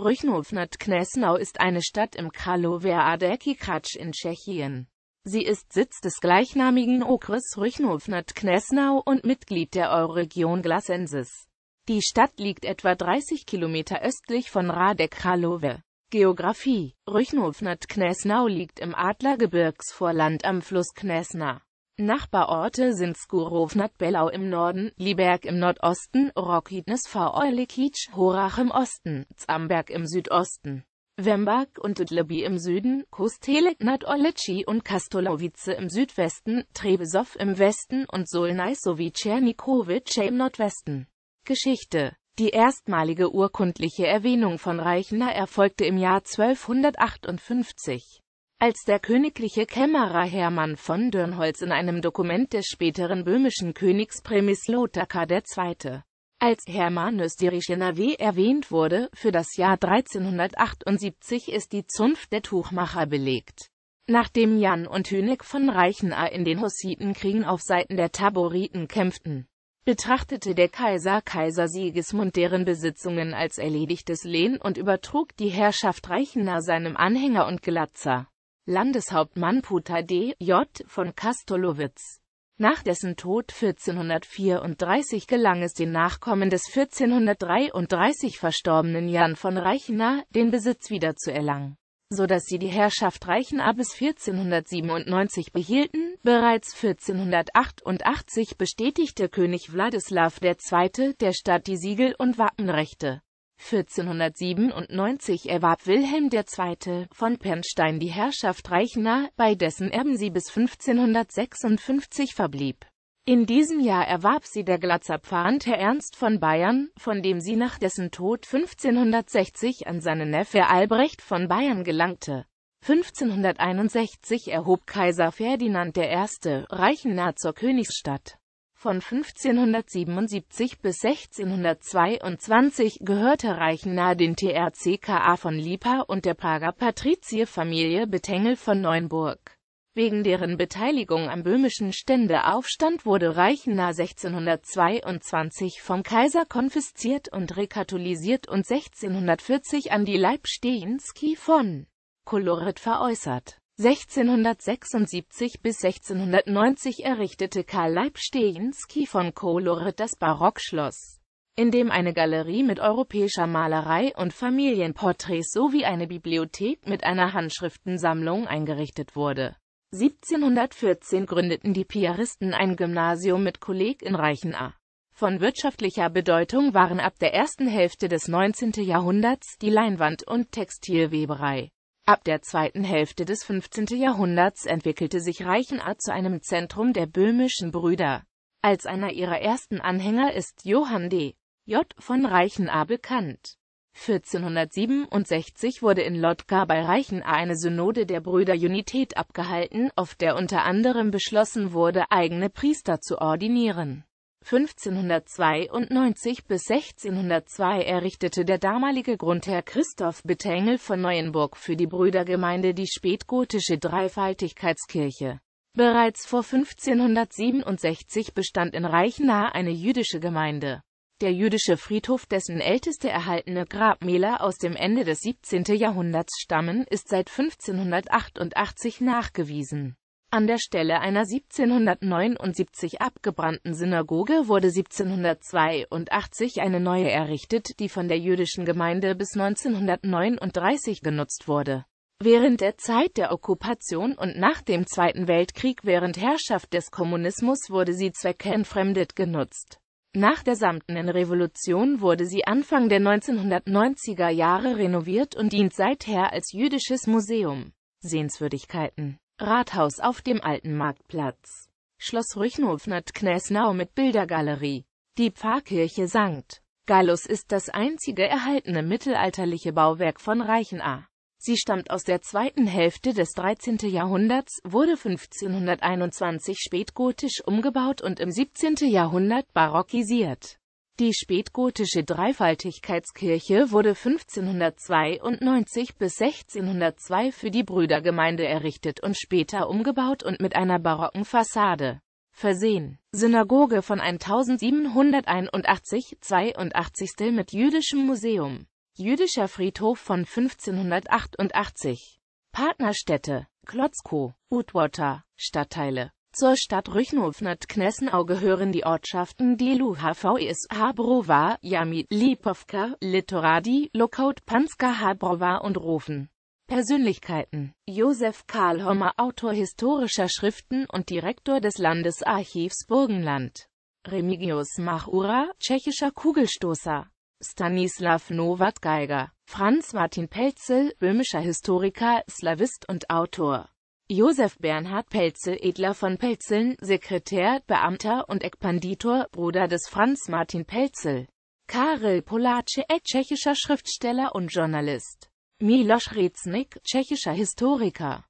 Rychnownad Knesnau ist eine Stadt im Kraloviardecky Kratsch in Tschechien. Sie ist Sitz des gleichnamigen Okres Rychnownad Knesnau und Mitglied der Euroregion Glasensis. Die Stadt liegt etwa 30 Kilometer östlich von Radek Kralove. Geografie Rychnownad Knesnau liegt im Adlergebirgsvorland am Fluss Knesna. Nachbarorte sind Skurov nad Belau im Norden, Lieberg im Nordosten, Rokitnes v. Likic, Horach im Osten, Zamberg im Südosten. Wemberg und Tudlebi im Süden, Kostelek nad Oleci und Kastolowice im Südwesten, Trebesow im Westen und Solnay sowie Tschernikowice im Nordwesten. Geschichte Die erstmalige urkundliche Erwähnung von Reichner erfolgte im Jahr 1258. Als der königliche Kämmerer Hermann von Dürnholz in einem Dokument des späteren böhmischen Königs Prämis Taka II. als Hermann Österreich NRW erwähnt wurde, für das Jahr 1378 ist die Zunft der Tuchmacher belegt. Nachdem Jan und Hünig von Reichenaar in den Hussitenkriegen auf Seiten der Taboriten kämpften, betrachtete der Kaiser Kaiser Sigismund deren Besitzungen als erledigtes Lehen und übertrug die Herrschaft Reichenaar seinem Anhänger und Glatzer. Landeshauptmann Puta D. J. von Kastolowitz. Nach dessen Tod 1434 gelang es den Nachkommen des 1433 verstorbenen Jan von Reichenau, den Besitz wiederzuerlangen, so dass sie die Herrschaft Reichenau bis 1497 behielten. Bereits 1488 bestätigte König Wladislaw II. der Stadt die Siegel- und Wappenrechte. 1497 erwarb Wilhelm II. von Pernstein die Herrschaft Reichenau, bei dessen Erben sie bis 1556 verblieb. In diesem Jahr erwarb sie der Glatzer Herr Ernst von Bayern, von dem sie nach dessen Tod 1560 an seinen Neffe Albrecht von Bayern gelangte. 1561 erhob Kaiser Ferdinand I. Reichenau zur Königsstadt. Von 1577 bis 1622 gehörte Reichenau den TRCKA von Lipa und der Prager Patrizierfamilie Betengel von Neuenburg. Wegen deren Beteiligung am böhmischen Ständeaufstand wurde Reichenau 1622 vom Kaiser konfisziert und rekatholisiert und 1640 an die Leibsteinski von Kolorit veräußert. 1676 bis 1690 errichtete Karl Leibsteinski von Kolore das Barockschloss, in dem eine Galerie mit europäischer Malerei und Familienporträts sowie eine Bibliothek mit einer Handschriftensammlung eingerichtet wurde. 1714 gründeten die Piaristen ein Gymnasium mit Kolleg in Reichenau. Von wirtschaftlicher Bedeutung waren ab der ersten Hälfte des 19. Jahrhunderts die Leinwand- und Textilweberei. Ab der zweiten Hälfte des 15. Jahrhunderts entwickelte sich Reichenart zu einem Zentrum der böhmischen Brüder. Als einer ihrer ersten Anhänger ist Johann D. J. von Reichenau bekannt. 1467 wurde in Lotka bei Reichenau eine Synode der Brüder Unität abgehalten, auf der unter anderem beschlossen wurde, eigene Priester zu ordinieren. 1592 bis 1602 errichtete der damalige Grundherr Christoph Betengel von Neuenburg für die Brüdergemeinde die spätgotische Dreifaltigkeitskirche. Bereits vor 1567 bestand in Reichenau eine jüdische Gemeinde. Der jüdische Friedhof, dessen älteste erhaltene Grabmäler aus dem Ende des 17. Jahrhunderts stammen, ist seit 1588 nachgewiesen an der Stelle einer 1779 abgebrannten Synagoge wurde 1782 eine neue errichtet, die von der jüdischen Gemeinde bis 1939 genutzt wurde. Während der Zeit der Okkupation und nach dem Zweiten Weltkrieg während Herrschaft des Kommunismus wurde sie zweckentfremdet genutzt. Nach der Samtenen Revolution wurde sie Anfang der 1990er Jahre renoviert und dient seither als jüdisches Museum. Sehenswürdigkeiten Rathaus auf dem Alten Marktplatz. Schloss Rüchenhofnert Knäsnau mit Bildergalerie. Die Pfarrkirche St. Gallus ist das einzige erhaltene mittelalterliche Bauwerk von Reichenau. Sie stammt aus der zweiten Hälfte des 13. Jahrhunderts, wurde 1521 spätgotisch umgebaut und im 17. Jahrhundert barockisiert die spätgotische Dreifaltigkeitskirche wurde 1592 bis 1602 für die Brüdergemeinde errichtet und später umgebaut und mit einer barocken Fassade versehen. Synagoge von 1781, 82. mit jüdischem Museum. Jüdischer Friedhof von 1588. Partnerstädte, Klotzkow, Utwater, Stadtteile. Zur Stadt rychnow Knessenau gehören die Ortschaften dieluha HVS Habrowa, Jami, Lipovka, Litoradi, Lokaut Panska, Habrowa und Rufen. Persönlichkeiten Josef Karl Hommer, Autor historischer Schriften und Direktor des Landesarchivs Burgenland. Remigius Machura, tschechischer Kugelstoßer. Stanislav Nowak Geiger, Franz Martin Pelzel, böhmischer Historiker, Slavist und Autor. Josef Bernhard Pelzel, Edler von Pelzeln, Sekretär, Beamter und Expanditor, Bruder des Franz Martin Pelzel. Karel Polace, tschechischer Schriftsteller und Journalist. Miloš Reznik, tschechischer Historiker.